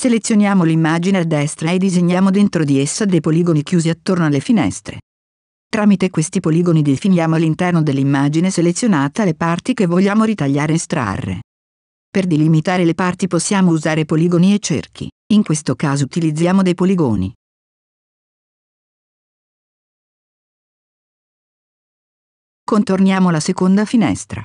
Selezioniamo l'immagine a destra e disegniamo dentro di essa dei poligoni chiusi attorno alle finestre. Tramite questi poligoni definiamo all'interno dell'immagine selezionata le parti che vogliamo ritagliare e estrarre. Per delimitare le parti possiamo usare poligoni e cerchi, in questo caso utilizziamo dei poligoni. Contorniamo la seconda finestra.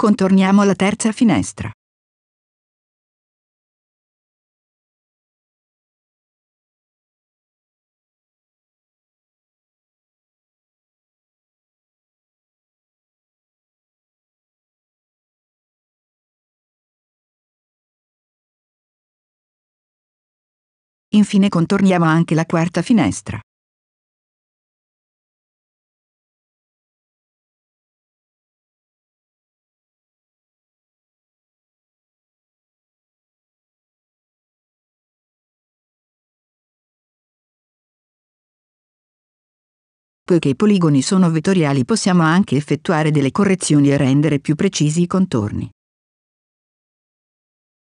Contorniamo la terza finestra. Infine contorniamo anche la quarta finestra. Poiché i poligoni sono vettoriali possiamo anche effettuare delle correzioni e rendere più precisi i contorni.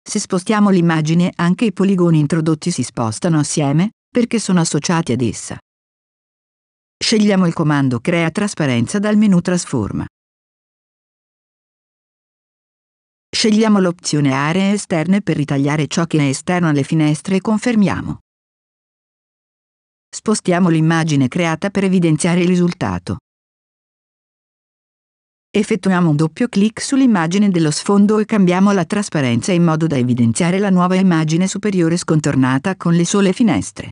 Se spostiamo l'immagine anche i poligoni introdotti si spostano assieme perché sono associati ad essa. Scegliamo il comando Crea trasparenza dal menu Trasforma. Scegliamo l'opzione Aree esterne per ritagliare ciò che è esterno alle finestre e confermiamo. Spostiamo l'immagine creata per evidenziare il risultato. Effettuiamo un doppio clic sull'immagine dello sfondo e cambiamo la trasparenza in modo da evidenziare la nuova immagine superiore scontornata con le sole finestre.